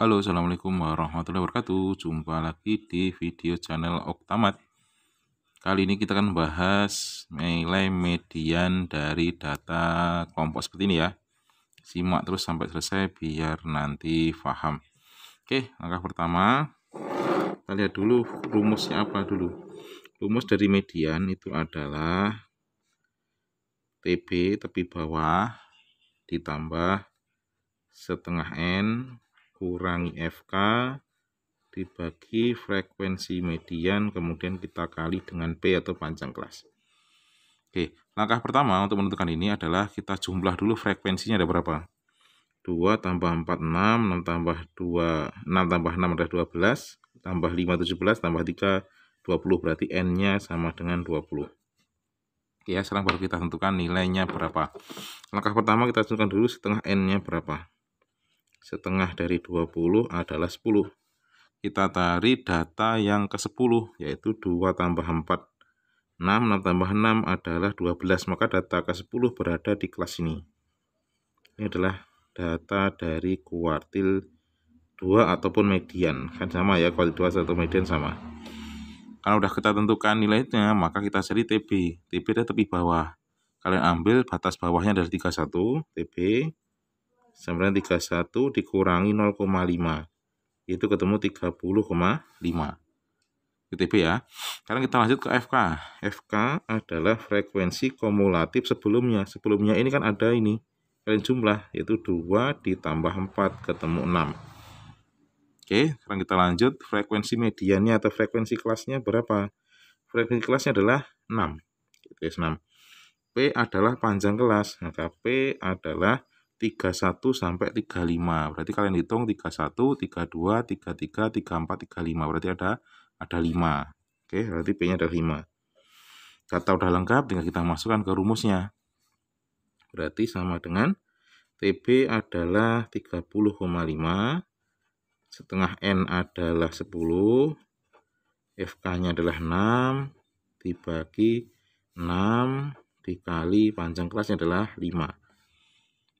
Halo assalamualaikum warahmatullahi wabarakatuh jumpa lagi di video channel Oktamat kali ini kita akan membahas nilai median dari data kelompok seperti ini ya simak terus sampai selesai biar nanti paham oke langkah pertama kita lihat dulu rumusnya apa dulu rumus dari median itu adalah TB tepi bawah ditambah setengah N kurangi FK dibagi frekuensi median kemudian kita kali dengan P atau panjang kelas. Oke, langkah pertama untuk menentukan ini adalah kita jumlah dulu frekuensinya ada berapa. 2 tambah 4, 6, 6 tambah 2, 6 tambah 6 ada 12, tambah 5, 17, tambah 3, 20, berarti N-nya sama dengan 20. Ya, sekarang baru kita tentukan nilainya berapa. Langkah pertama kita tentukan dulu setengah N-nya berapa. Setengah dari 20 adalah 10. Kita tarik data yang ke-10, yaitu 2 tambah 4. 6, 6 tambah 6 adalah 12, maka data ke-10 berada di kelas ini. Ini adalah data dari kuartil 2 ataupun median. Kan sama ya, kuartil 2 atau median sama. Kalau sudah kita tentukan nilainya, maka kita cari TB. TB ada tepi bawah. Kalian ambil batas bawahnya dari 31, TB sama 31 dikurangi 0,5 itu ketemu 30,5 UTB gitu ya sekarang kita lanjut ke FK FK adalah frekuensi kumulatif sebelumnya sebelumnya ini kan ada ini kalian jumlah yaitu 2 ditambah 4 ketemu 6 Oke, sekarang kita lanjut frekuensi mediannya atau frekuensi kelasnya berapa? Frekuensi kelasnya adalah 6. Itu 6. P adalah panjang kelas, maka P adalah 31 sampai 35. Berarti kalian hitung 31, 32, 33, 34, 35. Berarti ada ada 5. Oke, berarti P-nya ada 5. Kata udah lengkap, tinggal kita masukkan ke rumusnya. Berarti sama dengan TB adalah 30,5, setengah N adalah 10, FK-nya adalah 6, dibagi 6, dikali panjang kelasnya adalah 5.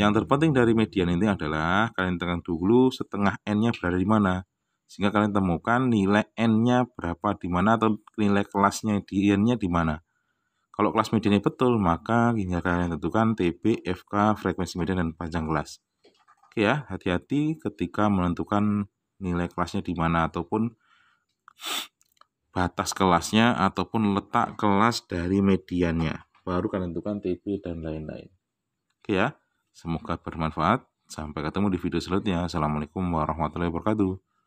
Yang terpenting dari median ini adalah kalian tekan dulu setengah n-nya berada di mana. Sehingga kalian temukan nilai n-nya berapa di mana atau nilai kelasnya di n-nya di mana. Kalau kelas mediannya betul, maka hingga kalian tentukan TB, FK, frekuensi median, dan panjang kelas. Oke ya, hati-hati ketika menentukan nilai kelasnya di mana ataupun batas kelasnya ataupun letak kelas dari mediannya. Baru kalian tentukan TB dan lain-lain. Oke ya. Semoga bermanfaat. Sampai ketemu di video selanjutnya. Assalamualaikum warahmatullahi wabarakatuh.